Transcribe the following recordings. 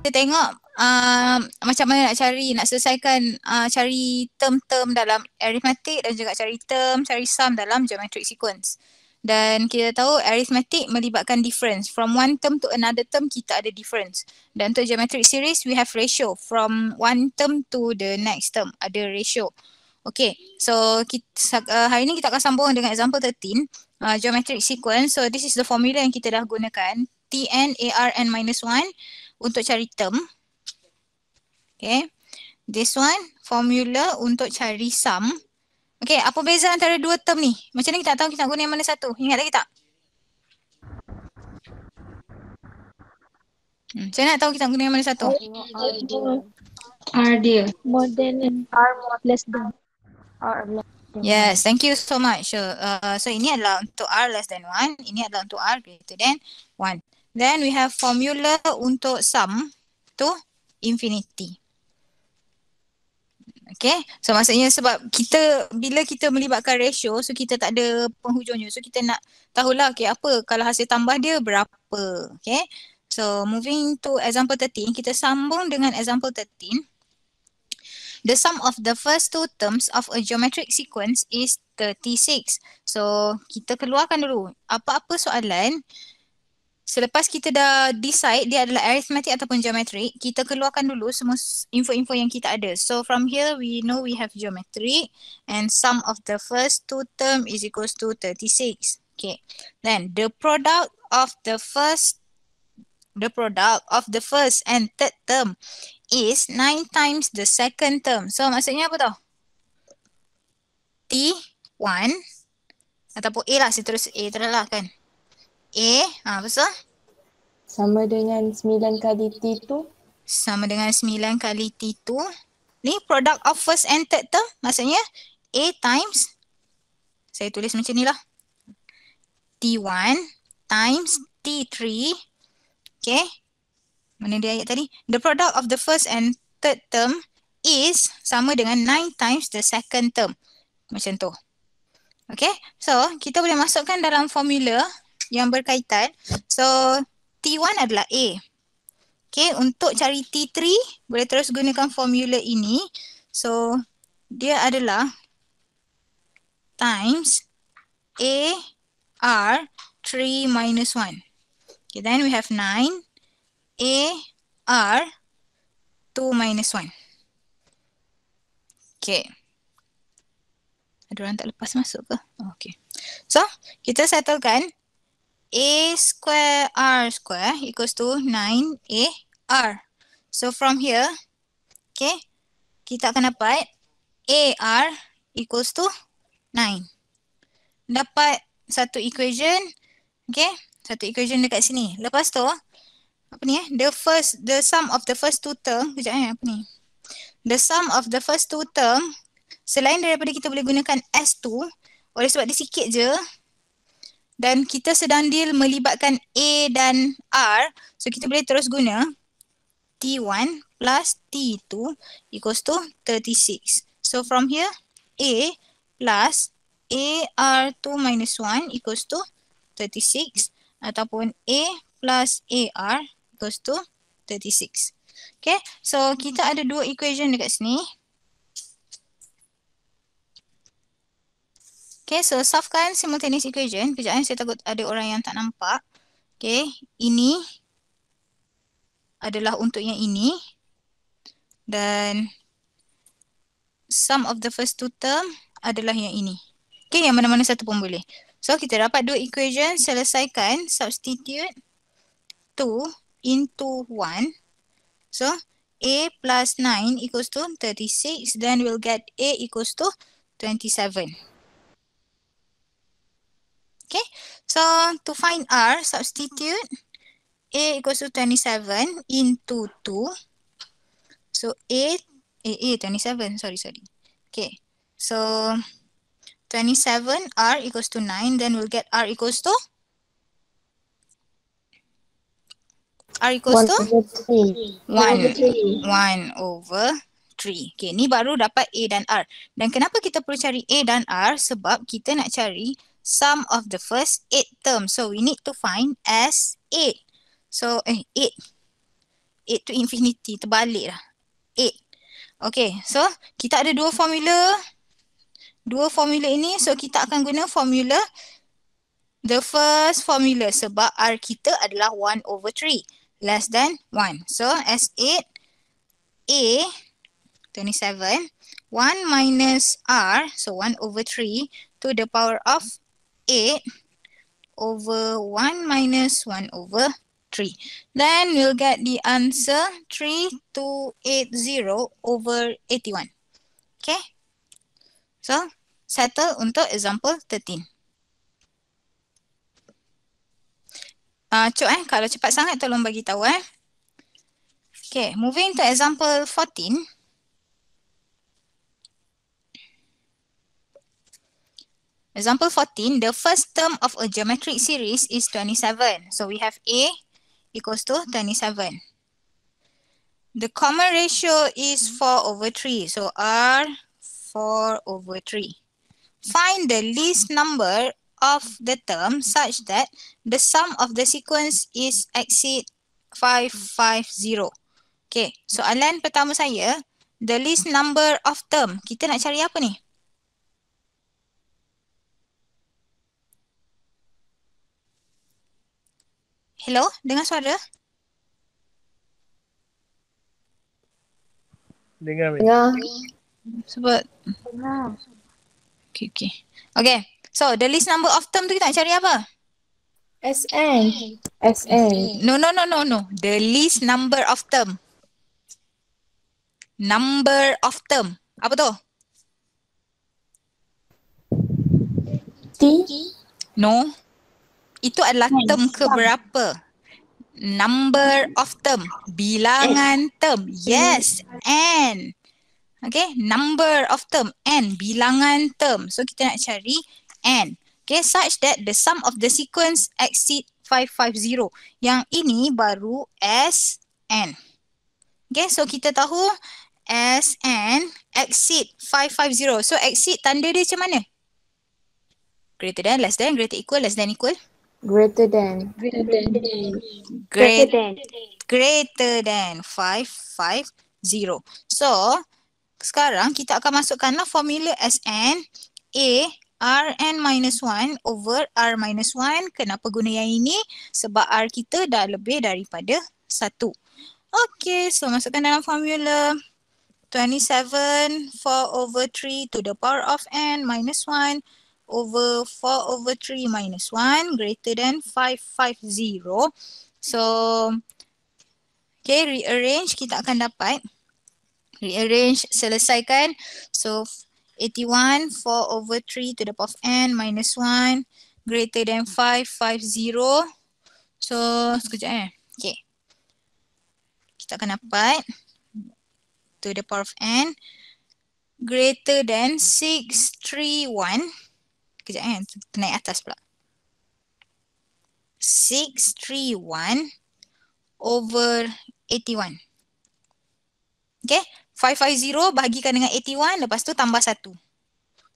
kita tengok uh, macam mana nak cari nak selesaikan uh, cari term-term dalam arithmetic dan juga cari term cari sum dalam geometric sequence dan kita tahu arithmetic melibatkan difference from one term to another term kita ada difference dan untuk geometric series we have ratio from one term to the next term ada ratio Okay, so kita, uh, hari ni kita akan sambung dengan example 13 uh, Geometric sequence, so this is the formula yang kita dah gunakan Tn, Ar, n minus 1 untuk cari term. Okay. This one formula untuk cari sum. Okay apa beza antara dua term ni? Macam ni kita tahu kita nak guna yang mana satu? Ingat lagi tak? Hmm, saya nak tahu kita guna yang mana satu? R dia. More than R less than. R less. Yes, thank you so much. Uh, so ini adalah untuk R less than 1, ini adalah untuk R greater than 1. Then we have formula untuk sum to infinity. Okay, so maksudnya sebab kita bila kita melibatkan ratio so kita tak ada penghujungnya. So kita nak tahulah okay apa kalau hasil tambah dia berapa. Okay, so moving to example 13, kita sambung dengan example 13. The sum of the first two terms of a geometric sequence is 36. So kita keluarkan dulu apa-apa soalan. Selepas kita dah decide dia adalah arithmetic ataupun geometric, kita keluarkan dulu semua info-info yang kita ada. So from here we know we have geometry and sum of the first two term is equals to 36. Okay. Then the product of the first the product of the first and third term is 9 times the second term. So maksudnya apa tau? T1 ataupun A lah seterusnya A terlalu lah kan. A. Ha, so? Sama dengan 9 kali T tu. Sama dengan 9 kali T tu. Ni product of first and third term. Maksudnya A times. Saya tulis macam ni lah. T1 times T3. Okay. Mana dia ayat tadi? The product of the first and third term is sama dengan 9 times the second term. Macam tu. Okay. So kita boleh masukkan dalam formula yang berkaitan. So T1 adalah A. Okay, untuk cari T3 boleh terus gunakan formula ini. So dia adalah times A R 3 minus 1. Okay, then we have 9 A R 2 minus 1. Okay. Ada orang tak lepas masuk ke? Oh, okay. So, kita settlekan a square r square equals to 9 a r. So from here, okay, kita akan dapat a r equals to 9. Dapat satu equation, okay, satu equation dekat sini. Lepas tu, apa ni eh, the first, the sum of the first two term, sekejap eh, apa ni. The sum of the first two term, selain daripada kita boleh gunakan s2, oleh sebab dia sikit je, dan kita sedang deal melibatkan A dan R. So kita boleh terus guna T1 plus T2 equals to 36. So from here A plus r 2 minus 1 equals to 36 ataupun A plus AR equals to 36. Okay, so kita ada dua equation dekat sini. Okay, so solvekan simultaneous equation. Kejap eh, saya takut ada orang yang tak nampak. Okay, ini adalah untuk yang ini. Dan sum of the first two term adalah yang ini. Okay, yang mana-mana satu pun boleh. So, kita dapat dua equation. Selesaikan substitute 2 into 1. So, A plus 9 equals to 36. Then, we'll get A equals to 27. Okay, so to find R, substitute A equals to 27 into 2. So A, A, A, 27, sorry, sorry. Okay, so 27 R equals to 9, then we'll get R equals to? R equals one to? 1 over 3. Okay, ni baru dapat A dan R. Dan kenapa kita perlu cari A dan R? Sebab kita nak cari R sum of the first eight terms. So we need to find S8. So eh, 8. 8 to infinity. Terbalik lah. 8. Okay. So kita ada dua formula. Dua formula ini. So kita akan guna formula. The first formula. Sebab R kita adalah 1 over 3. Less than 1. So S8. A. 27. 1 minus R, so 1 over 3 to the power of 8 over 1 minus 1 over 3. Then we'll get the answer 3280 over 81. Okay. So, settle untuk example 13. Uh, ah, cuk eh, kalau cepat sangat tolong bagi tahu eh. Okay, moving to example 14. Example 14, the first term of a geometric series is 27. So we have A equals to 27. The common ratio is 4 over 3. So R 4 over 3. Find the least number of the term such that the sum of the sequence is exceed 550. Okay, So soalan pertama saya, the least number of term. Kita nak cari apa ni? Hello, dengar suara? Dengar. Dengar. Ya. Sebab. Okay, okay. Okay, so the least number of term tu kita nak cari apa? SN. SN. No, no, no, no, no. The least number of term. Number of term. Apa tu? T? No itu adalah kan? term ke berapa? Number of term, bilangan eh. term. Yes, n. Okay, number of term, n, bilangan term. So kita nak cari n. Okay, such that the sum of the sequence exceed 550. Yang ini baru s n. Okay, so kita tahu s n exceed 550. So exceed tanda dia macam mana? Greater than, less than, greater equal, less than equal greater than greater than greater than greater than five five zero. so sekarang kita akan masukkanlah formula sn a n minus one over r minus one. kenapa guna yang ini sebab r kita dah lebih daripada satu. Okay, so masukkan dalam formula 27 4 over 3 to the power of n minus 1 over 4 over 3 minus 1 greater than 550. So, okay, rearrange kita akan dapat. Rearrange, selesaikan. So, 81, 4 over 3 to the power of n minus 1 greater than 550. So, sekejap eh. Okay. Kita akan dapat to the power of n greater than 631. Kejap kan. Eh. Kena naik atas pula. 631 over 81. Okay. 550 bahagikan dengan 81. Lepas tu tambah 1.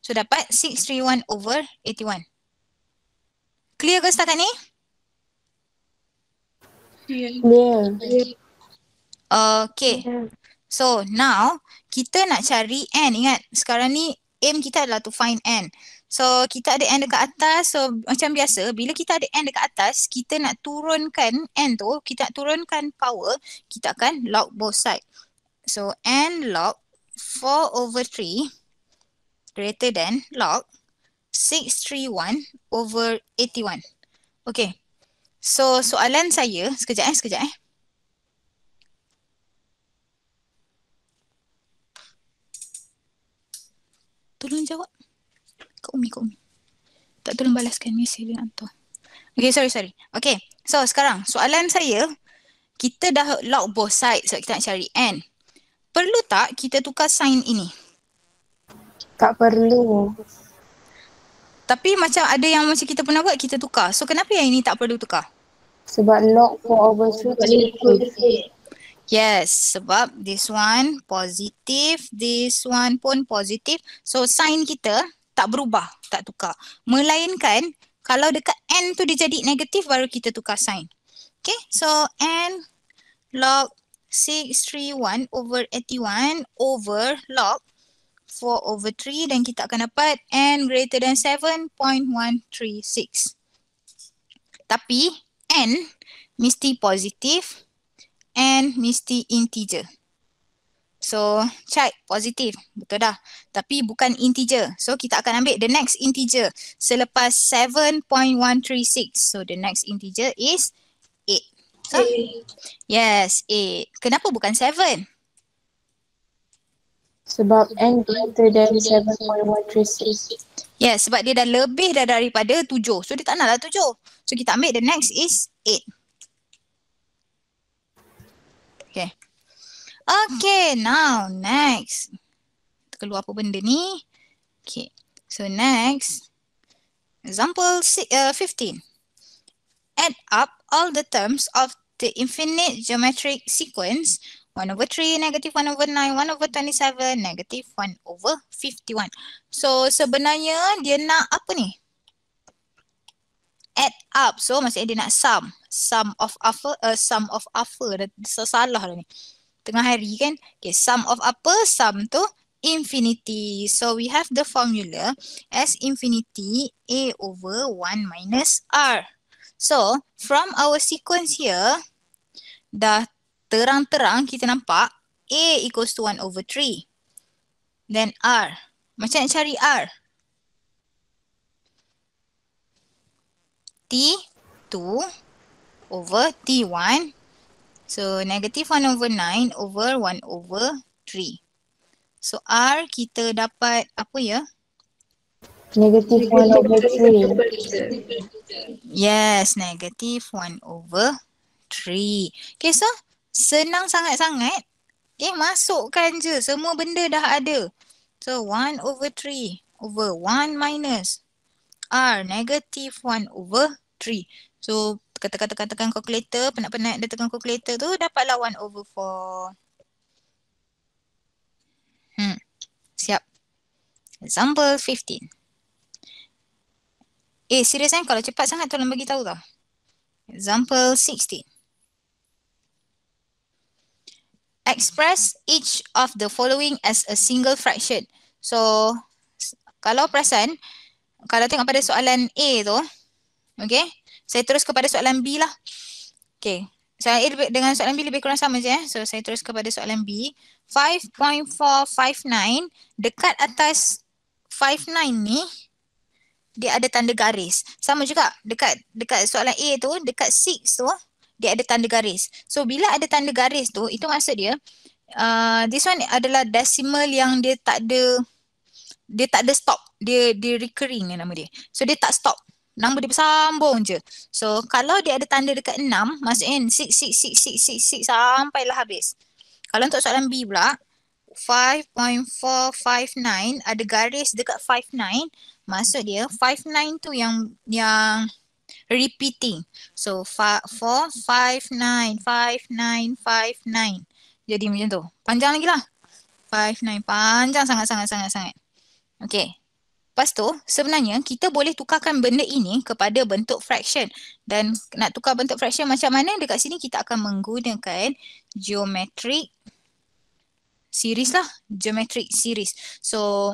So dapat 631 over 81. Clear ke setakat ni? Yeah. yeah. Okay. Yeah. So now kita nak cari n. Ingat sekarang ni aim kita adalah to find n. So kita ada N dekat atas. So macam biasa bila kita ada N dekat atas, kita nak turunkan N tu, kita nak turunkan power, kita akan log both side. So N log 4 over 3 greater than log 631 over 81. Okay. So soalan saya, sekejap eh, sekejap eh. Tolong jawab. Kak Umi, Kak Umi. Tak tolong balaskan mesej dia hantar. Okay, sorry, sorry. Okay, so sekarang soalan saya. Kita dah lock both sides sebab so kita nak cari N. Perlu tak kita tukar sign ini? Tak perlu. Tapi macam ada yang macam kita pernah buat, kita tukar. So kenapa yang ini tak perlu tukar? Sebab lock 4 over 3 Yes, sebab this one positive, this one pun positive. So sign kita, tak berubah, tak tukar. Melainkan kalau dekat n tu dia jadi negatif baru kita tukar sign. Okay, so n log 631 over 81 over log 4 over 3 dan kita akan dapat n greater than 7.136. Tapi n mesti positif, n mesti integer. So check positif betul dah tapi bukan integer. So kita akan ambil the next integer selepas 7.136. So the next integer is 8. So, ha? yes, 8. Kenapa bukan 7? Sebab n greater than 7.136. Yes, sebab dia dah lebih dah daripada 7. So dia tak naklah 7. So kita ambil the next is 8. Okay. Okay, now next. Keluar apa benda ni? Okay, so next. Example uh, 15. Add up all the terms of the infinite geometric sequence 1 over 3, negative 1 over 9, 1 over 27, negative 1 over 51. So sebenarnya dia nak apa ni? Add up. So maksudnya dia nak sum. Sum of alpha. Uh, sum of alpha. Salah lah ni tengah hari kan. Okay, sum of apa? Sum tu infinity. So we have the formula S infinity A over 1 minus R. So from our sequence here, dah terang-terang kita nampak A equals to 1 over 3. Then R. Macam nak cari R? T 2 over T 1 So negative 1 over 9 over 1 over 3. So R kita dapat apa ya? Negative 1 over 3. Yes, negative 1 over 3. Okay, so senang sangat-sangat. Okay, eh, masukkan je. Semua benda dah ada. So 1 over 3 over 1 minus R negative 1 over 3. So tekan tekan tekan tekan calculator penat-penat dia tekan calculator tu dapatlah 1 over 4 hmm siap example 15 eh serius kan kalau cepat sangat tolong bagi tahu tau example 16 express each of the following as a single fraction so kalau perasan kalau tengok pada soalan A tu okay saya terus kepada soalan B lah. Okay. Soalan A lebih, dengan soalan B lebih kurang sama je. Eh? So saya terus kepada soalan B. 5.459 dekat atas 59 ni dia ada tanda garis. Sama juga dekat dekat soalan A tu, dekat 6 tu dia ada tanda garis. So bila ada tanda garis tu, itu maksud dia uh, this one adalah decimal yang dia tak ada dia tak ada stop. Dia dia recurring nama dia. So dia tak stop. Nama dia bersambung je. So kalau dia ada tanda dekat enam maksudnya 6, 6, 6, 6, 6, 6, 6, 6 sampailah habis. Kalau untuk soalan B pula, 5.459 ada garis dekat 59, maksud dia 59 tu yang yang repeating. So 4, 59, 59, 59. Jadi macam tu. Panjang lagi lah. 59, panjang sangat, sangat, sangat, sangat. Okay, Lepas tu sebenarnya kita boleh tukarkan benda ini kepada bentuk fraction. Dan nak tukar bentuk fraction macam mana? Dekat sini kita akan menggunakan geometric series lah. Geometric series. So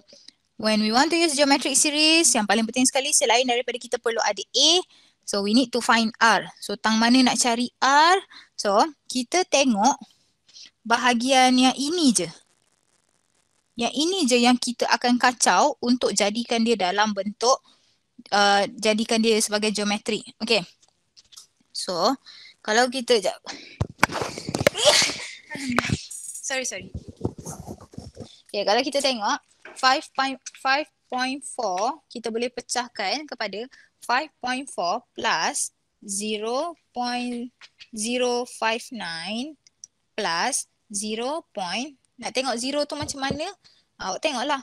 when we want to use geometric series yang paling penting sekali selain daripada kita perlu ada A. So we need to find R. So tang mana nak cari R? So kita tengok bahagian yang ini je. Yang ini je yang kita akan kacau untuk jadikan dia dalam bentuk uh, jadikan dia sebagai geometri. Okay. So, kalau kita jap. sorry, sorry. Okay, kalau kita tengok 5.4 kita boleh pecahkan kepada 5.4 plus 0.059 plus nak tengok zero tu macam mana? Awak tengoklah.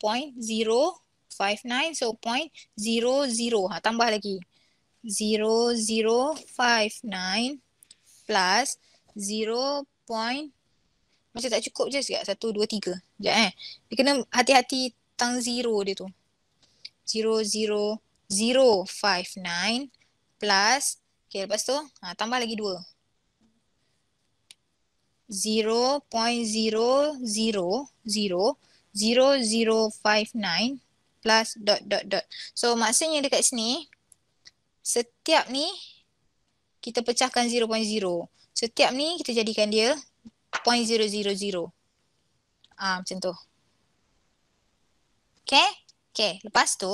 Point zero five nine. So point zero zero. Ha, tambah lagi. Zero zero five nine plus zero point macam tak cukup je sekejap. Satu, dua, tiga. Sekejap eh. Dia kena hati-hati tang zero dia tu. Zero, zero, zero, five, nine plus. Okay, lepas tu ha, tambah lagi dua. 0.000059 plus dot dot dot. So maksudnya dekat sini setiap ni kita pecahkan 0.0. Setiap ni kita jadikan dia 0.000. Ah macam tu. Okay? Okay. Lepas tu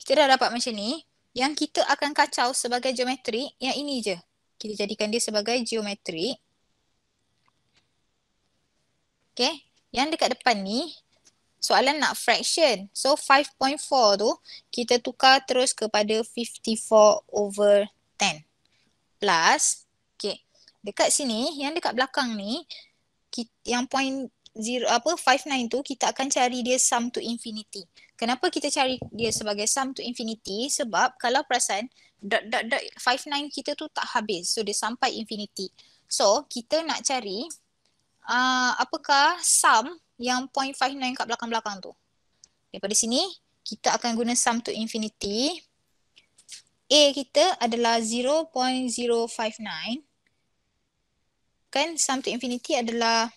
kita dah dapat macam ni. Yang kita akan kacau sebagai geometrik yang ini je. Kita jadikan dia sebagai geometrik. Okay. Yang dekat depan ni, soalan nak fraction. So 5.4 tu kita tukar terus kepada 54 over 10 plus. Okay. Dekat sini, yang dekat belakang ni, yang point zero apa 59 tu kita akan cari dia sum to infinity. Kenapa kita cari dia sebagai sum to infinity? Sebab kalau perasan 59 kita tu tak habis. So dia sampai infinity. So kita nak cari Ah, apakah sum yang 0.59 kat belakang-belakang tu. Daripada sini, kita akan guna sum to infinity. A kita adalah 0.059. Kan sum to infinity adalah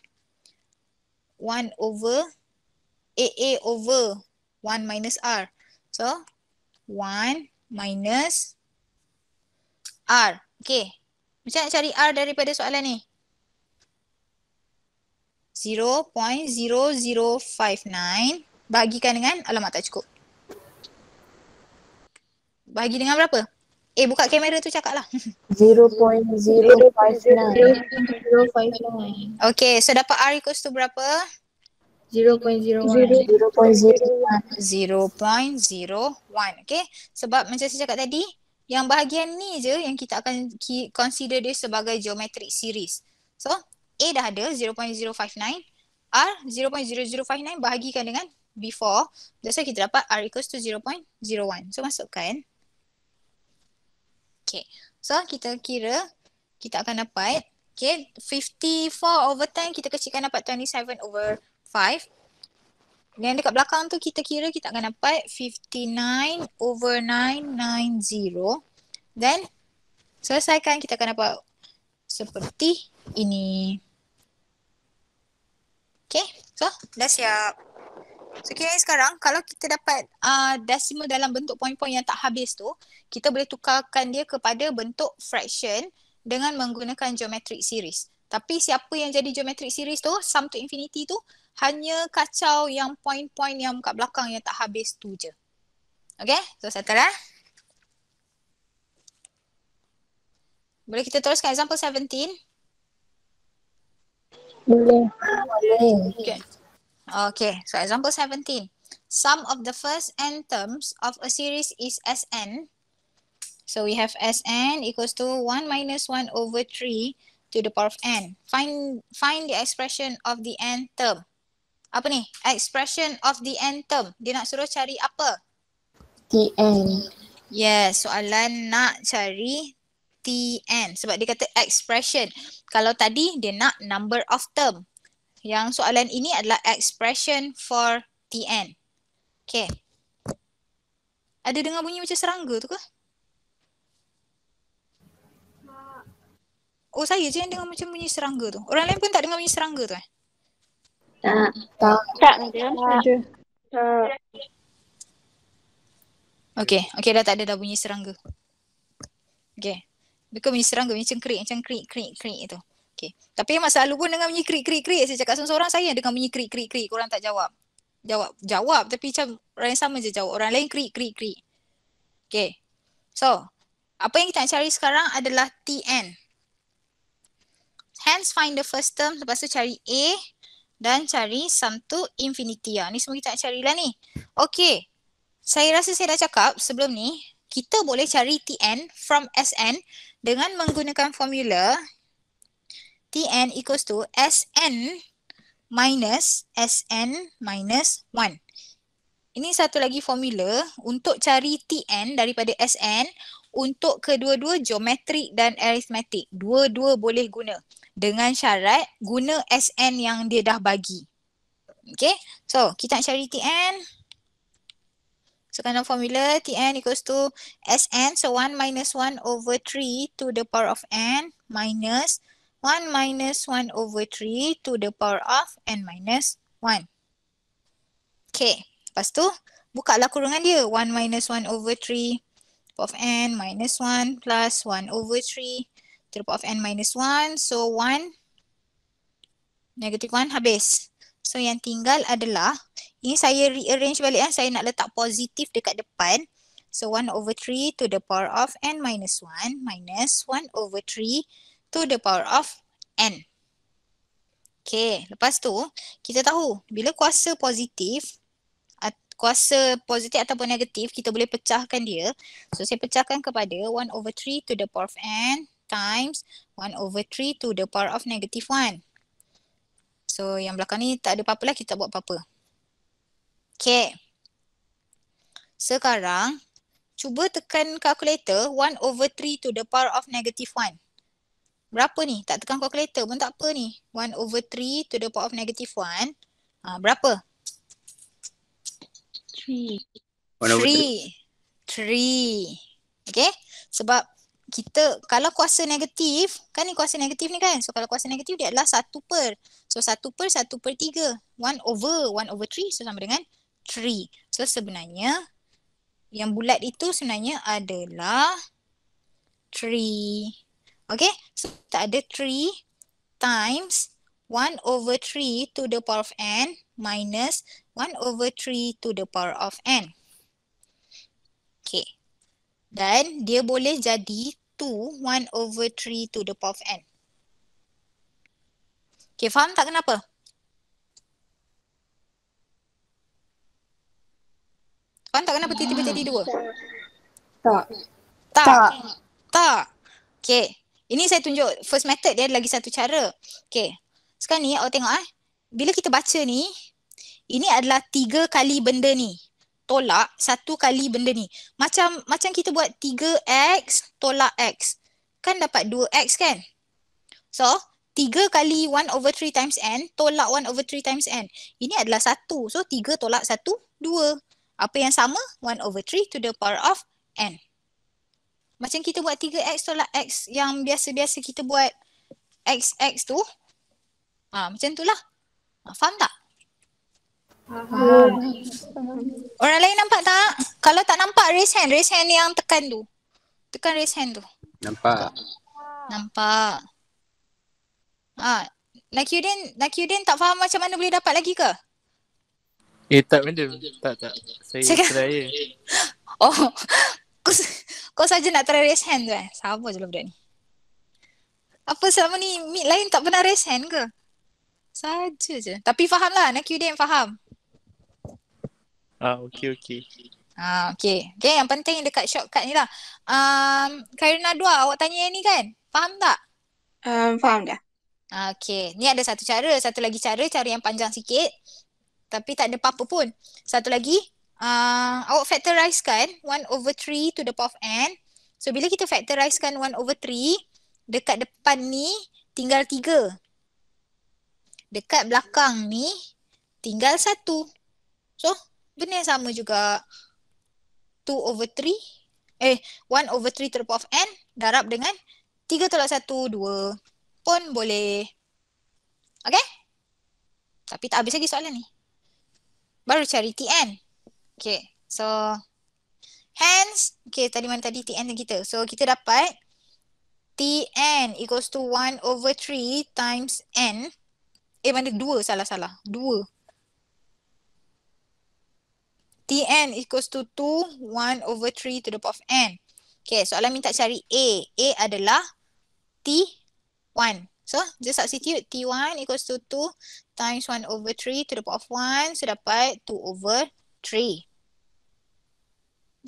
1 over a over 1 minus R. So, 1 minus R. Okay. Macam nak cari R daripada soalan ni? 0.0059 bahagikan dengan alamat tak cukup. Bahagi dengan berapa? Eh buka kamera tu cakap lah. 0.059. Okay so dapat R equals tu berapa? 0.01. 0.01. Okay sebab macam saya cakap tadi yang bahagian ni je yang kita akan consider dia sebagai geometric series. So A dah ada 0.059 R 0.0059 bahagikan dengan b4, That's why kita dapat R equals to 0.01 So masukkan Okay So kita kira kita akan dapat Okay 54 over 10 kita kecilkan dapat 27 over 5 Dan dekat belakang tu kita kira kita akan dapat 59 over 990 Then selesaikan kita akan dapat seperti ini. Okay, so dah siap. So kira sekarang kalau kita dapat uh, decimal dalam bentuk poin-poin yang tak habis tu, kita boleh tukarkan dia kepada bentuk fraction dengan menggunakan geometric series. Tapi siapa yang jadi geometric series tu, sum to infinity tu, hanya kacau yang poin-poin yang kat belakang yang tak habis tu je. Okay, so settle lah. Boleh kita teruskan example 17. Boleh. Boleh. Okay. Okay. So example 17. Sum of the first n terms of a series is Sn. So we have Sn equals to 1 minus 1 over 3 to the power of n. Find find the expression of the n term. Apa ni? Expression of the n term. Dia nak suruh cari apa? Tn. Yes, soalan nak cari Tn sebab dia kata expression. Kalau tadi dia nak number of term. Yang soalan ini adalah expression for TN. Okay. Ada dengar bunyi macam serangga tu ke? Oh saya je yang dengar macam bunyi serangga tu. Orang lain pun tak dengar bunyi serangga tu eh? Tak. Tak. Tak. Okay. Okay dah tak ada dah bunyi serangga. Okay. Mereka bunyi serangga macam krik macam krik krik krik itu. Okey. Tapi yang masalah pun dengan bunyi krik krik krik saya cakap seorang saya dengan bunyi krik krik krik korang tak jawab. Jawab jawab tapi macam orang yang sama je jawab. Orang lain krik krik krik. Okey. So, apa yang kita nak cari sekarang adalah TN. Hence find the first term lepas tu cari A dan cari sum to infinity. Ya. Ni semua kita nak carilah ni. Okey. Saya rasa saya dah cakap sebelum ni kita boleh cari TN from SN dengan menggunakan formula Tn equals to Sn minus Sn minus 1. Ini satu lagi formula untuk cari Tn daripada Sn untuk kedua-dua geometrik dan aritmetik. Dua-dua boleh guna dengan syarat guna Sn yang dia dah bagi. Okay, so kita nak cari Tn. So kanon formula Tn equals to Sn. So 1 minus 1 over 3 to the power of n minus 1 minus 1 over 3 to the power of n minus 1. Okay. Lepas tu, bukalah kurungan dia. 1 minus 1 over 3 of n minus 1 plus 1 over 3 to the power of n minus 1. So 1, negative 1 habis. So yang tinggal adalah ini saya rearrange balik kan. Saya nak letak positif dekat depan. So 1 over 3 to the power of n minus 1 minus 1 over 3 to the power of n. Okay, lepas tu kita tahu bila kuasa positif, kuasa positif ataupun negatif kita boleh pecahkan dia. So saya pecahkan kepada 1 over 3 to the power of n times 1 over 3 to the power of negative 1. So yang belakang ni tak ada apa-apa lah, kita tak buat apa-apa. Okay. Sekarang, cuba tekan kalkulator 1 over 3 to the power of negative 1. Berapa ni? Tak tekan kalkulator, pun tak apa ni. 1 over 3 to the power of negative 1. Ha, berapa? 3. 3. Okay. Sebab kita kalau kuasa negatif, kan ni kuasa negatif ni kan? So kalau kuasa negatif dia adalah 1 per. So 1 per 1 per 3. 1 over 1 over 3. So sama dengan 3. 3. So sebenarnya yang bulat itu sebenarnya adalah 3. Okay. So kita ada 3 times 1 over 3 to the power of n minus 1 over 3 to the power of n. Okay. Dan dia boleh jadi 2, 1 over 3 to the power of n. Okay, faham tak kenapa? Faham tak kenapa tiba-tiba jadi dua? Tak. Tak. Tak. tak. Okey. Ini saya tunjuk first method dia ada lagi satu cara. Okey. Sekarang ni awak tengok eh. Bila kita baca ni, ini adalah tiga kali benda ni. Tolak satu kali benda ni. Macam macam kita buat 3x tolak x. Kan dapat 2x kan? So, 3 kali 1 over 3 times n tolak 1 over 3 times n. Ini adalah 1. So, 3 tolak 1, apa yang sama? 1 over 3 to the power of n. Macam kita buat 3x tolak x yang biasa-biasa kita buat xx tu. Ha, macam lah ha, Faham tak? Faham. Orang lain nampak tak? Kalau tak nampak, raise hand. Raise hand yang tekan tu. Tekan raise hand tu. Nampak. Nampak. Ha. Like you didn't, like you didn't tak faham macam mana boleh dapat lagi ke? Eh tak madam Tak tak Saya Cakap. try Oh Kau, kau saja nak try raise hand tu eh Sama je lah budak ni Apa selama ni Meet lain tak pernah raise hand ke Saja je Tapi faham lah Nak you yang faham Ah okey okey. Ah okey. Okay yang penting dekat shortcut ni lah um, Karina dua awak tanya yang ni kan Faham tak um, Faham dah ah, Okay, ni ada satu cara, satu lagi cara, cara yang panjang sikit tapi tak ada apa-apa pun. Satu lagi, uh, awak factorizekan 1 over 3 to the power of n. So bila kita factorizekan 1 over 3, dekat depan ni tinggal 3. Dekat belakang ni tinggal 1. So, benda yang sama juga. 2 over 3, eh 1 over 3 to the power of n darab dengan 3 tolak 1, 2 pun boleh. Okay? Tapi tak habis lagi soalan ni baru cari TN. Okay, so hence, okay tadi mana tadi TN kita. So kita dapat TN equals to 1 over 3 times N. Eh mana 2 salah-salah, 2. TN equals to 2, 1 over 3 to the power of N. Okay, soalan minta cari A. A adalah T, 1. So just substitute T1 equals to 2 times 1 over 3 to the power of 1. So dapat 2 over 3.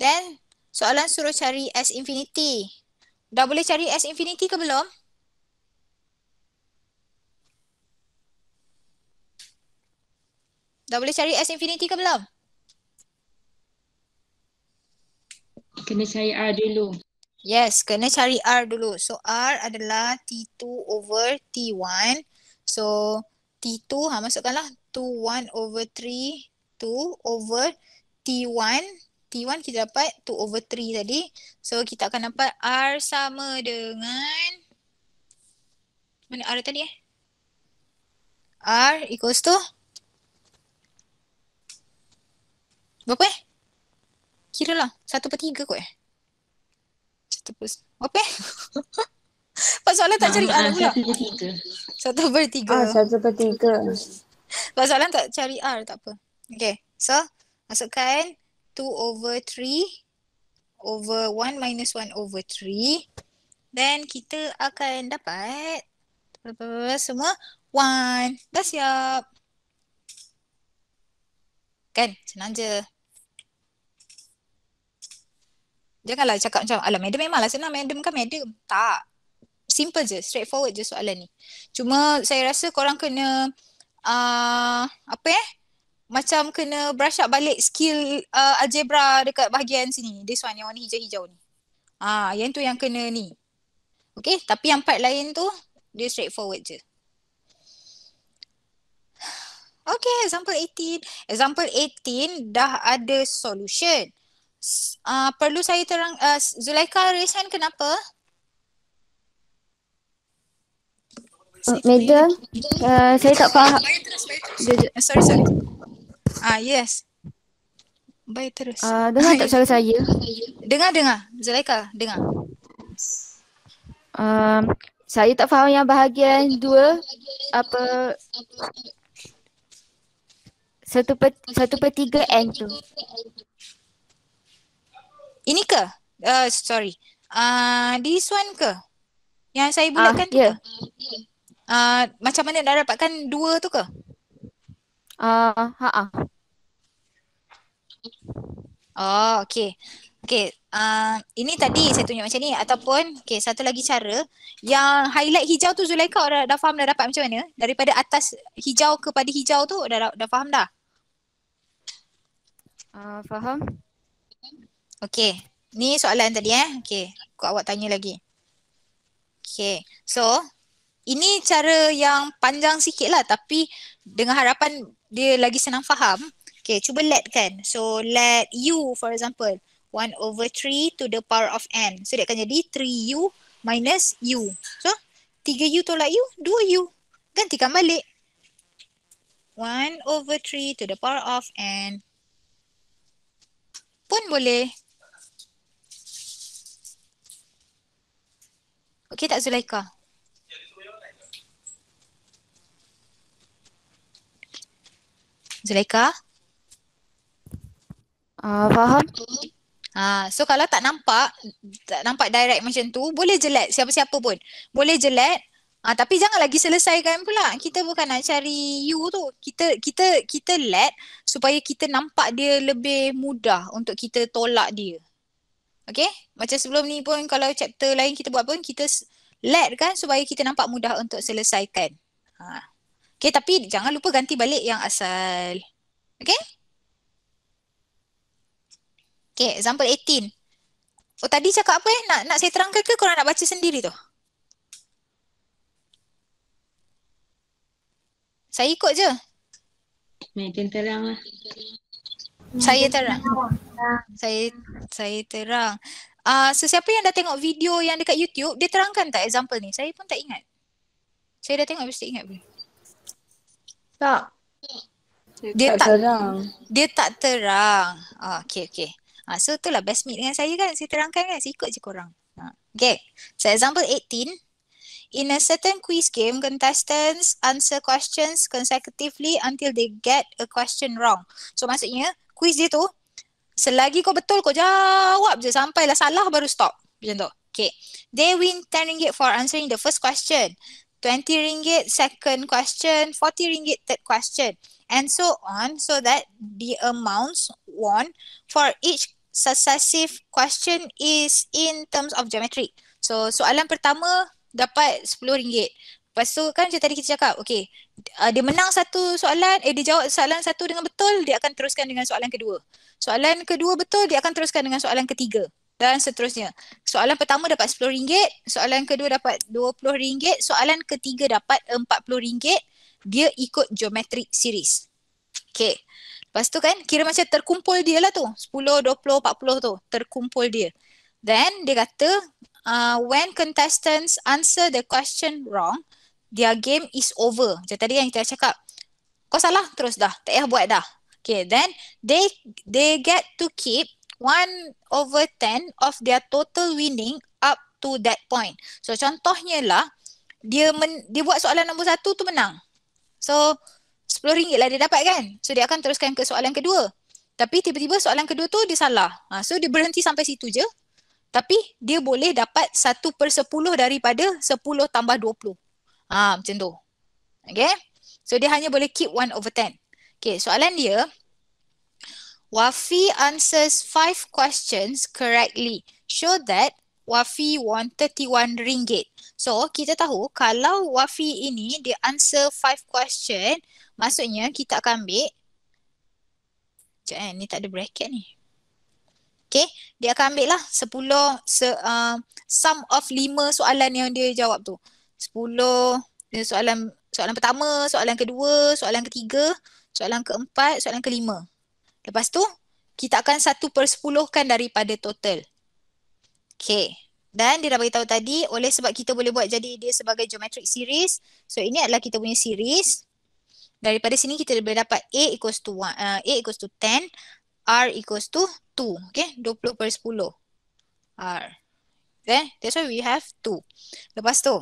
Then soalan suruh cari S infinity. Dah boleh cari S infinity ke belum? Dah boleh cari S infinity ke belum? Kena cari a dulu. Yes, kena cari R dulu. So R adalah T2 over T1. So T2, ha, masukkanlah 2, 1 over 3, 2 over T1. T1 kita dapat 2 over 3 tadi. So kita akan dapat R sama dengan, mana R tadi eh? R equals to, berapa eh? Kira lah, 1 per 3 kot eh terus apa eh? Persoalan ah, ah, ah, tak cari R pula. Satu per tiga. Ah, satu per tiga. Persoalan tak cari R tak apa. Okay. So, masukkan 2 over 3 over 1 minus 1 over 3. Then kita akan dapat semua 1. Dah siap. Kan? Senang je. Janganlah cakap macam Alah madam memanglah senang Madam kan madam Tak Simple je Straightforward je soalan ni Cuma saya rasa korang kena uh, Apa eh Macam kena brush up balik skill uh, Algebra dekat bahagian sini This one yang warna hijau-hijau ni Ah, uh, Yang tu yang kena ni Okay tapi yang part lain tu Dia straightforward je Okay, example 18. Example 18 dah ada solution uh, perlu saya terang uh, ah, Zulaika raise hand kenapa? Madam, uh, oh, ah, saya tak faham. Baik terus, baik terus. Sorry, sorry. Ah, yes. Baik terus. Uh, dengar tak suara saya? Dengar, dengar. Zulaika, dengar. Um, saya tak faham yang bahagian dua apa satu per, satu per tiga N tu. Ini ke? Uh, sorry. uh, this one ke? Yang saya bulatkan ah, uh, tu. Ya. Yeah. Uh, macam mana nak dapatkan dua tu ke? uh, ha ah. Oh, okey. Okey, uh, ini tadi saya tunjuk macam ni ataupun okay satu lagi cara yang highlight hijau tu Zulaika dah, dah faham dah dapat macam mana daripada atas hijau kepada hijau tu dah dah faham dah? Ah uh, faham. Okay. Ni soalan tadi eh. Okay. Aku awak tanya lagi. Okay. So, ini cara yang panjang sikit lah tapi dengan harapan dia lagi senang faham. Okay, cuba let kan. So, let u for example. 1 over 3 to the power of n. So, dia akan jadi 3u minus u. So, 3u tolak u, 2u. Gantikan balik. 1 over 3 to the power of n. Pun boleh. Okey tak Zulaika? Zulaika? Ah uh, faham. Ha, so kalau tak nampak, tak nampak direct macam tu, boleh jelek siapa-siapa pun. Boleh jelek. Ah ha, tapi jangan lagi selesaikan pula. Kita bukan nak cari you tu. Kita kita kita let supaya kita nampak dia lebih mudah untuk kita tolak dia. Okay. Macam sebelum ni pun kalau chapter lain kita buat pun kita let kan supaya kita nampak mudah untuk selesaikan. Ha. Okay tapi jangan lupa ganti balik yang asal. Okay. Okay example 18. Oh tadi cakap apa eh? Nak, nak saya terangkan ke korang nak baca sendiri tu? Saya ikut je. Madam terang lah. Hmm, saya terang. Ah. Saya saya terang. Ah uh, sesiapa yang dah tengok video yang dekat YouTube, dia terangkan tak example ni? Saya pun tak ingat. Saya dah tengok mesti ingat pun. Tak. Dia tak, terang. Dia tak terang. Ah uh, okey okey. Ah so itulah best meet dengan saya kan. Saya terangkan kan, saya ikut je korang. Ah, okay, so example 18. In a certain quiz game, contestants answer questions consecutively until they get a question wrong. So maksudnya, Kuis dia tu selagi kau betul kau jawab je sampailah salah baru stop macam tu okay they win 10 ringgit for answering the first question 20 ringgit second question 40 ringgit third question and so on so that the amounts won for each successive question is in terms of geometric. so soalan pertama dapat 10 ringgit Lepas tu kan macam tadi kita cakap, okay, uh, dia menang satu soalan, eh dia jawab soalan satu dengan betul, dia akan teruskan dengan soalan kedua. Soalan kedua betul, dia akan teruskan dengan soalan ketiga dan seterusnya. Soalan pertama dapat RM10, soalan kedua dapat RM20, soalan ketiga dapat RM40, dia ikut geometric series. Okay. Lepas tu kan kira macam terkumpul dia lah tu. 10, 20, 40 tu. Terkumpul dia. Then dia kata uh, when contestants answer the question wrong, their game is over. Macam tadi yang kita cakap, kau salah terus dah. Tak payah buat dah. Okay, then they they get to keep 1 over 10 of their total winning up to that point. So contohnya lah, dia men, dia buat soalan nombor satu tu menang. So RM10 lah dia dapat kan. So dia akan teruskan ke soalan kedua. Tapi tiba-tiba soalan kedua tu dia salah. Ha, so dia berhenti sampai situ je. Tapi dia boleh dapat 1 per 10 daripada 10 tambah 20. Ha, macam tu. Okay. So dia hanya boleh keep 1 over 10. Okay, soalan dia. Wafi answers 5 questions correctly. Show that Wafi won 31 ringgit. So, kita tahu kalau Wafi ini dia answer 5 question, maksudnya kita akan ambil Sekejap eh, ni tak ada bracket ni. Okay, dia akan ambil lah 10 se, uh, sum of 5 soalan yang dia jawab tu sepuluh soalan soalan pertama, soalan kedua, soalan ketiga, soalan keempat, soalan kelima. Lepas tu kita akan satu per sepuluhkan daripada total. Okay. Dan dia dah beritahu tadi oleh sebab kita boleh buat jadi dia sebagai geometric series. So ini adalah kita punya series. Daripada sini kita boleh dapat A equals to one, uh, A equals to 10, R equals to 2. Okay. 20 per 10. R. Okay. That's why we have 2. Lepas tu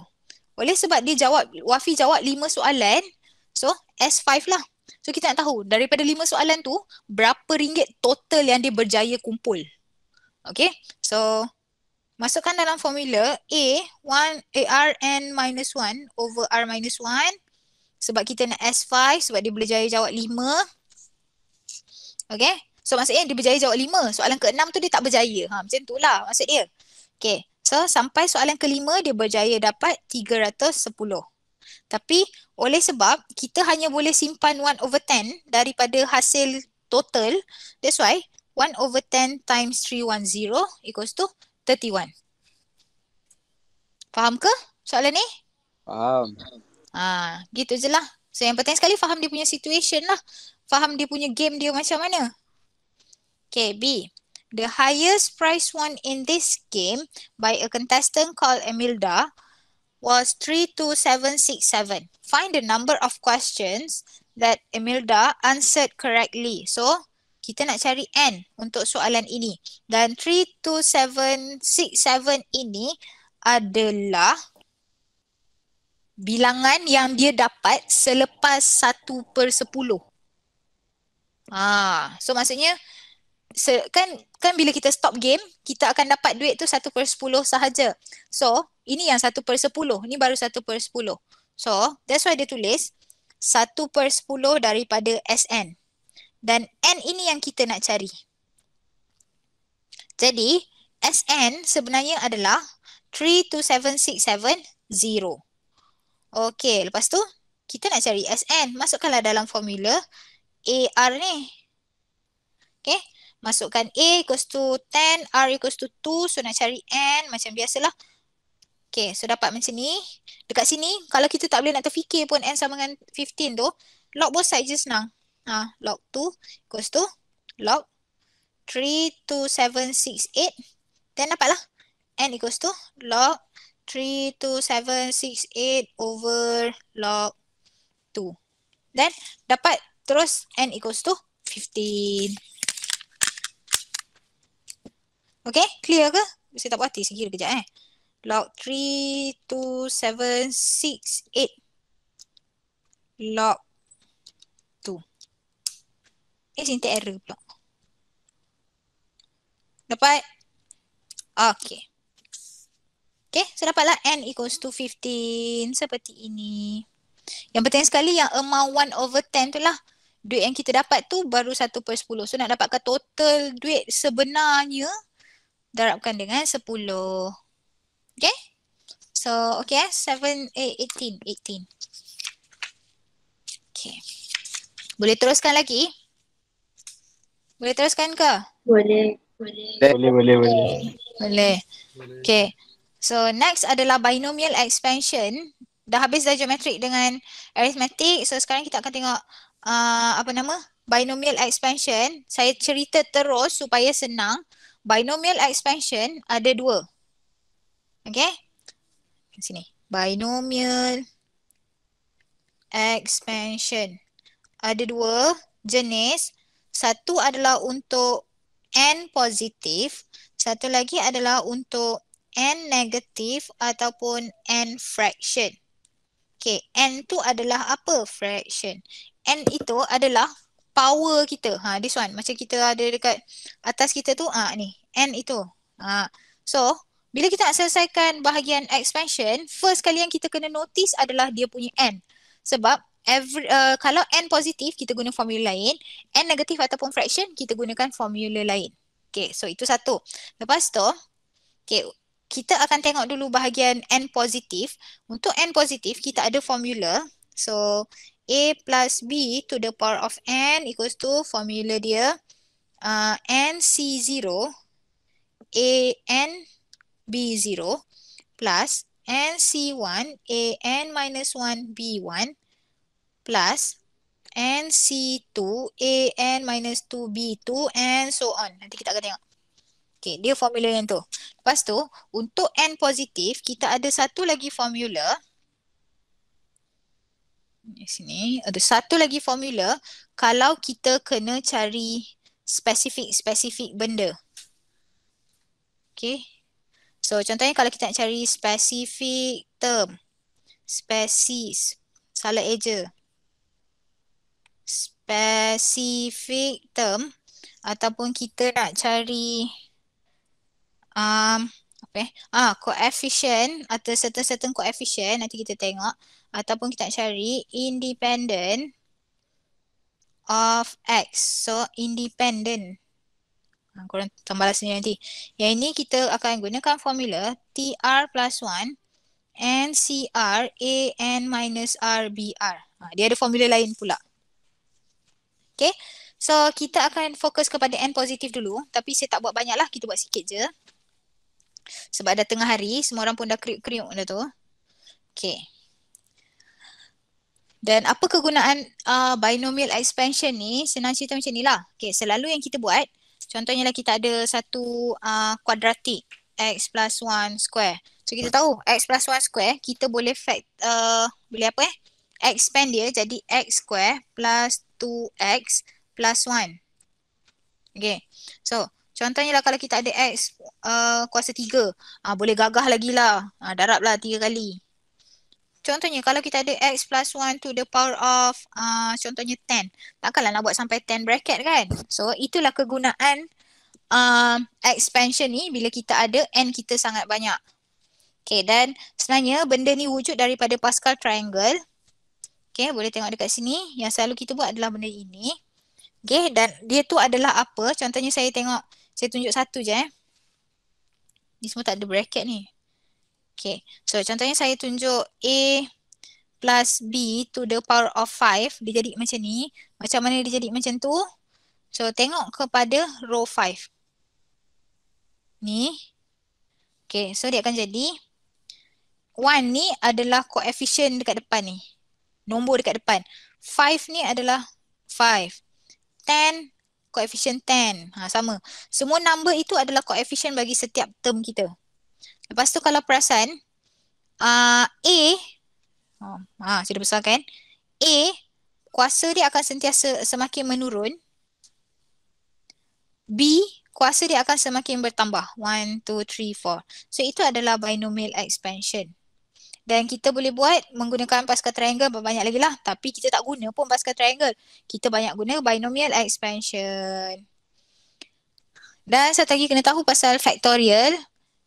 oleh sebab dia jawab, Wafi jawab lima soalan, so S5 lah. So kita nak tahu daripada lima soalan tu, berapa ringgit total yang dia berjaya kumpul. Okay, so masukkan dalam formula A, 1, ARN eh, minus 1 over R minus 1. Sebab kita nak S5, sebab dia berjaya jawab lima. Okay, so maksudnya dia berjaya jawab lima. Soalan ke enam tu dia tak berjaya. Ha, macam tu lah maksud dia. Okay, berdosa sampai soalan kelima dia berjaya dapat 310. Tapi oleh sebab kita hanya boleh simpan 1 over 10 daripada hasil total, that's why 1 over 10 times 310 equals to 31. Faham ke soalan ni? Faham. Ha, gitu je lah. So yang penting sekali faham dia punya situation lah. Faham dia punya game dia macam mana. Okay, B. The highest price won in this game by a contestant called Emilda was 32767. Find the number of questions that Emilda answered correctly. So, kita nak cari N untuk soalan ini. Dan 32767 ini adalah bilangan yang dia dapat selepas 1 per 10. Ah, so, maksudnya so, kan kan bila kita stop game kita akan dapat duit tu satu per sepuluh sahaja so ini yang satu per sepuluh ini baru satu per sepuluh so that's why dia tulis satu per sepuluh daripada SN dan N ini yang kita nak cari jadi SN sebenarnya adalah 327670 okey lepas tu kita nak cari SN masukkanlah dalam formula AR ni masukkan A equals to 10, R equals to 2, so nak cari N macam biasalah. Okay, so dapat macam ni. Dekat sini, kalau kita tak boleh nak terfikir pun N sama dengan 15 tu, log both sides je senang. Ha, log 2 equals to log 3, 2, 7, 6, 8. Then dapatlah N equals to log 3, 2, 7, 6, 8 over log 2. Then dapat terus N equals to 15. Okay, clear ke? Saya tak berhati, saya kira kejap eh. Log 3, 2, 7, 6, 8. Log 2. Eh, sintik error pula. Dapat? Okay. Okay, so dapatlah n equals to 15 seperti ini. Yang penting sekali yang amount 1 over 10 tu lah. Duit yang kita dapat tu baru 1 per 10. So nak dapatkan total duit sebenarnya darabkan dengan 10. Okay? So, okay ah, eh. 7, 8, 18. 18. Okay. Boleh teruskan lagi? Boleh teruskan ke? Boleh. Boleh. Boleh, boleh, boleh. Boleh. Okay. So, next adalah binomial expansion. Dah habis dah geometric dengan arithmetic. So, sekarang kita akan tengok uh, apa nama? Binomial expansion. Saya cerita terus supaya senang binomial expansion ada dua. Okay. Di sini. Binomial expansion. Ada dua jenis. Satu adalah untuk N positif. Satu lagi adalah untuk N negatif ataupun N fraction. Okay. N tu adalah apa fraction? N itu adalah power kita. Ha this one macam kita ada dekat atas kita tu ah ha, ni n itu. Ha so bila kita nak selesaikan bahagian expansion, first kali yang kita kena notice adalah dia punya n. Sebab every uh, kalau n positif kita guna formula lain, n negatif ataupun fraction kita gunakan formula lain. Okay, so itu satu. Lepas tu, okay, kita akan tengok dulu bahagian n positif. Untuk n positif, kita ada formula. So, A plus B to the power of N equals to formula dia uh, C 0 A n B 0 plus n C 1 A n minus 1 B1 plus n C 2 A n minus 2 B2 and so on. Nanti kita akan tengok. Okay, dia formula yang tu. Lepas tu, untuk N positif, kita ada satu lagi Formula di sini ada satu lagi formula kalau kita kena cari spesifik spesifik benda okay so contohnya kalau kita nak cari spesifik term species salah eja spesifik term ataupun kita nak cari um, eh ah coefficient atau certain-certain coefficient nanti kita tengok ataupun kita nak cari independent of x so independent ha, korang tambah lah nanti yang ini kita akan gunakan formula tr plus 1 n cr a n minus rbr ha, ah, dia ada formula lain pula okay so kita akan fokus kepada n positif dulu tapi saya tak buat banyak lah kita buat sikit je sebab dah tengah hari, semua orang pun dah kriuk-kriuk dah tu. Okay. Dan apa kegunaan uh, binomial expansion ni? Senang cerita macam ni lah. Okay, selalu yang kita buat, contohnya lah kita ada satu uh, kuadratik x plus 1 square. So kita tahu x plus 1 square kita boleh fact uh, boleh apa eh? Expand dia jadi x square plus 2x plus 1. Okay. So Contohnya lah kalau kita ada X uh, kuasa 3. Uh, ah, boleh gagah lagi lah. Uh, darab lah 3 kali. Contohnya kalau kita ada X plus 1 to the power of uh, contohnya 10. Takkanlah nak buat sampai 10 bracket kan. So itulah kegunaan uh, expansion ni bila kita ada N kita sangat banyak. Okay dan sebenarnya benda ni wujud daripada Pascal Triangle. Okay boleh tengok dekat sini. Yang selalu kita buat adalah benda ini. Okay dan dia tu adalah apa? Contohnya saya tengok. Saya tunjuk satu je eh. Ni semua tak ada bracket ni. Okay. So contohnya saya tunjuk A plus B to the power of 5. Dia jadi macam ni. Macam mana dia jadi macam tu? So tengok kepada row 5. Ni. Okay. So dia akan jadi. 1 ni adalah coefficient dekat depan ni. Nombor dekat depan. 5 ni adalah 5. 10 koefisien 10. Ha, sama. Semua number itu adalah koefisien bagi setiap term kita. Lepas tu kalau perasan, uh, A, oh, ha, saya ha, dah besar kan? A, kuasa dia akan sentiasa semakin menurun. B, kuasa dia akan semakin bertambah. 1, 2, 3, 4. So itu adalah binomial expansion. Dan kita boleh buat menggunakan Pascal Triangle berbanyak lagi lah. Tapi kita tak guna pun Pascal Triangle. Kita banyak guna binomial expansion. Dan satu lagi kena tahu pasal factorial.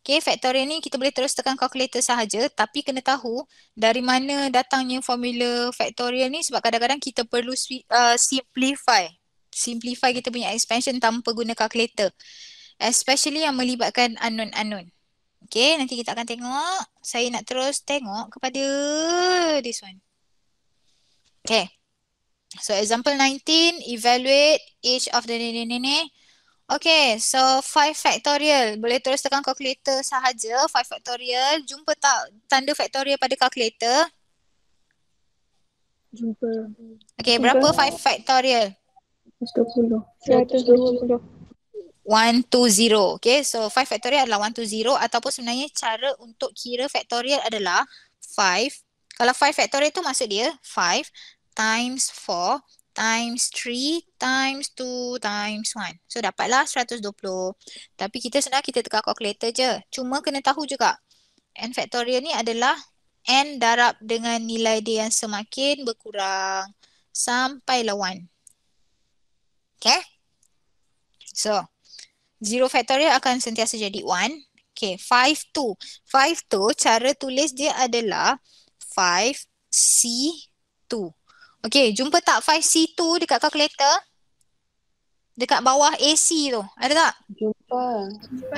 Okay, factorial ni kita boleh terus tekan kalkulator sahaja. Tapi kena tahu dari mana datangnya formula factorial ni sebab kadang-kadang kita perlu uh, simplify. Simplify kita punya expansion tanpa guna kalkulator. Especially yang melibatkan unknown-unknown. Okay, nanti kita akan tengok. Saya nak terus tengok kepada this one. Okay. So, example 19, evaluate each of the ni ni ni ni. Okay, so 5 factorial. Boleh terus tekan calculator sahaja. 5 factorial. Jumpa tak tanda factorial pada calculator? Jumpa. Okay, berapa 5 factorial? 120. 120. 1 to 0. Okay, so 5 factorial adalah 1 to 0 ataupun sebenarnya cara untuk kira factorial adalah 5. Kalau 5 factorial tu maksud dia 5 times 4 times 3 times 2 times 1. So dapatlah 120. Tapi kita sebenarnya kita tekan calculator je. Cuma kena tahu juga n factorial ni adalah n darab dengan nilai dia yang semakin berkurang sampai lawan. Okay. So, zero factorial akan sentiasa jadi one. Okay, five two. Five two, cara tulis dia adalah five C two. Okay, jumpa tak five C two dekat calculator? Dekat bawah AC tu, ada tak? Jumpa.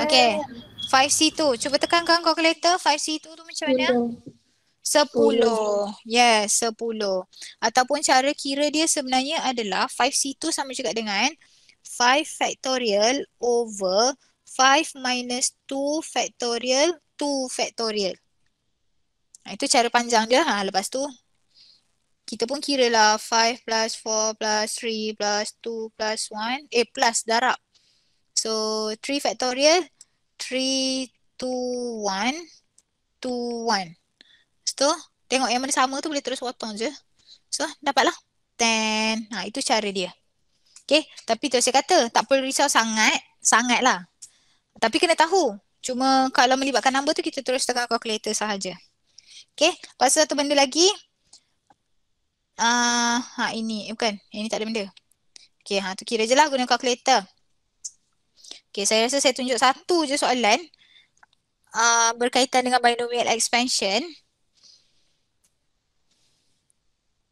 Okay, five C two. Cuba tekan tekankan calculator five C two tu macam mana? Sepuluh. Yes, sepuluh. Ataupun cara kira dia sebenarnya adalah five C two sama juga dengan 5 factorial over 5 minus 2 factorial 2 factorial. Ha, itu cara panjang dia. Ha, lepas tu, kita pun kira lah 5 plus 4 plus 3 plus 2 plus 1. Eh, plus darab. So, 3 factorial. 3, 2, 1. 2, 1. Lepas tengok yang mana sama tu boleh terus potong je. So, dapatlah. 10. Ha, itu cara dia. 10. Okay, tapi tu saya kata tak perlu risau sangat, sangat lah. Tapi kena tahu. Cuma kalau melibatkan nombor tu kita terus tekan calculator sahaja. Okay, pasal satu benda lagi. Uh, ha, ini, eh, bukan. Ini tak ada benda. Okay, ha, tu kira je lah guna calculator. Okay, saya rasa saya tunjuk satu je soalan uh, berkaitan dengan binomial expansion.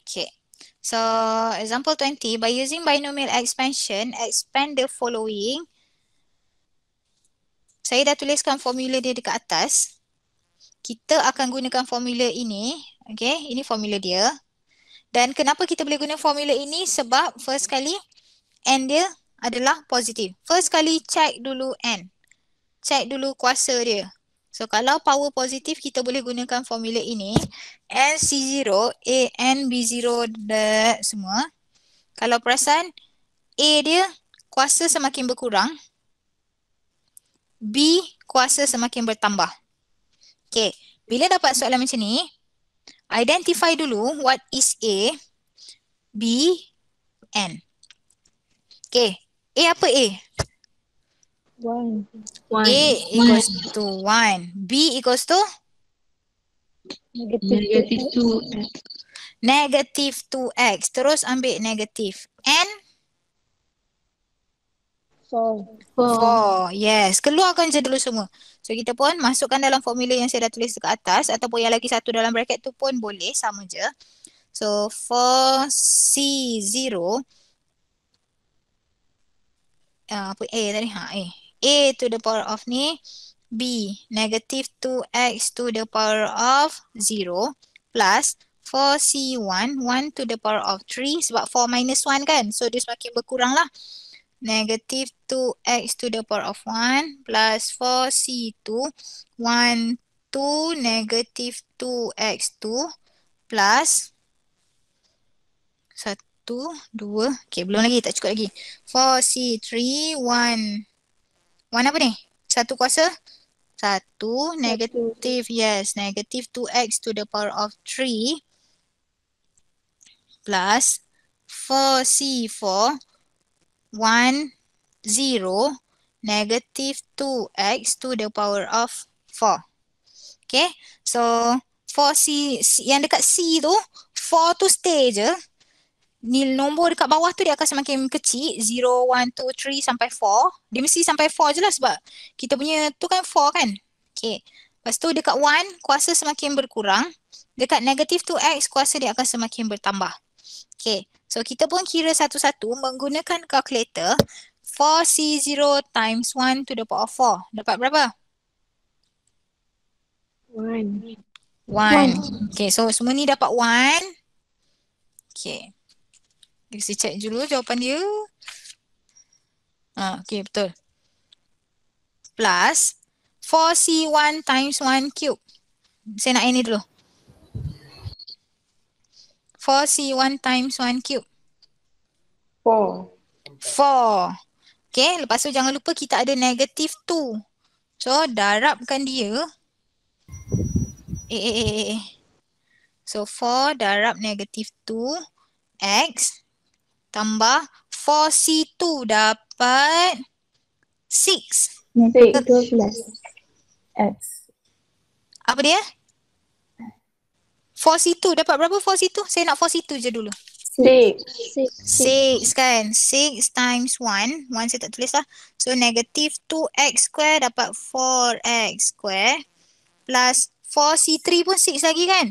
Okay. So example 20, by using binomial expansion, expand the following. Saya dah tuliskan formula dia dekat atas. Kita akan gunakan formula ini. Okay, ini formula dia. Dan kenapa kita boleh guna formula ini? Sebab first kali N dia adalah positif. First kali check dulu N. Check dulu kuasa dia. So kalau power positif kita boleh gunakan formula ini n c 0 a n b 0 dan semua Kalau perasan A dia kuasa semakin berkurang B kuasa semakin bertambah Okay, bila dapat soalan macam ni Identify dulu what is A, B, N Okay, A apa A? One. A equals to one. B equals to? Negative two Negative two X. Terus ambil negatif. N? Four. Four. Yes. Keluarkan je dulu semua. So kita pun masukkan dalam formula yang saya dah tulis ke atas ataupun yang lagi satu dalam bracket tu pun boleh sama je. So four c zero. uh, apa A tadi? Ha, eh a to the power of ni b negative 2x to the power of 0 plus 4c1 1 to the power of 3 sebab 4 minus 1 kan so dia semakin berkurang lah negative 2x to the power of 1 plus 4c2 1 2 negative 2x2 plus 1 2 okay belum lagi tak cukup lagi 4c3 1 1 apa ni? Satu kuasa? Satu negatif, yes, negatif 2x to the power of 3 plus 4c4, 1, 0, negative 2x to the power of 4. Okay, so 4c, yang dekat c tu, 4 tu stay je ni nombor dekat bawah tu dia akan semakin kecil 0, 1, 2, 3 sampai 4 dia mesti sampai 4 je lah sebab kita punya tu kan 4 kan okay. lepas tu dekat 1 kuasa semakin berkurang dekat negatif 2x kuasa dia akan semakin bertambah okay. so kita pun kira satu-satu menggunakan kalkulator 4c0 times 1 to the power of 4 dapat berapa? 1 1. Okay, so semua ni dapat 1. Okay. Kita check dulu jawapan dia. Ah, okay, betul. Plus 4C1 times 1 cube. Saya nak ini dulu. 4C1 times 1 cube. 4. 4. Okay, lepas tu jangan lupa kita ada negative 2. So, darabkan dia. Eh, eh, eh, eh. eh. So, 4 darab negative 2. X tambah 4C2 dapat 6. Negatif 12X. Apa dia? 4C2 dapat berapa 4C2? Saya nak 4C2 je dulu. 6. 6 kan. 6 times 1. 1 saya tak tulis lah. So negative 2X square dapat 4X square. Plus 4C3 pun 6 lagi kan?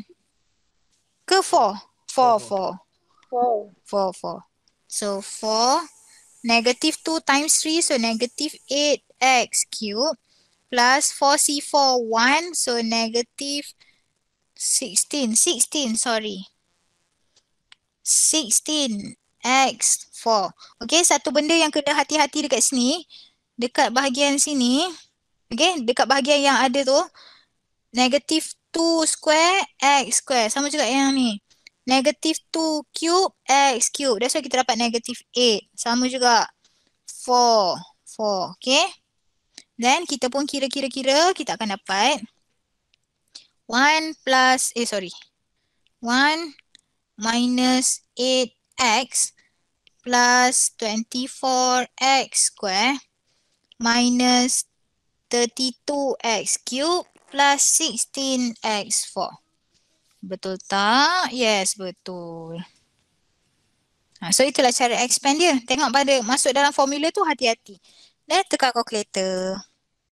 Ke 4? 4, 4. 4. 4, 4. So 4 negative 2 times 3 so negative 8x cubed plus 4c4 1 so negative 16 16 sorry 16x 4 Okay satu benda yang kena hati-hati dekat sini dekat bahagian sini okay dekat bahagian yang ada tu negative 2 square x square sama juga yang ni negative 2 cube x cube. That's why kita dapat negative 8. Sama juga 4. 4. Okay. Then kita pun kira-kira-kira kita akan dapat 1 plus, eh sorry. 1 minus 8x plus 24x square minus 32x cube plus 16x4. Betul tak? Yes, betul. Ha, so itulah cara expand dia. Tengok pada masuk dalam formula tu hati-hati. Dan tekan calculator.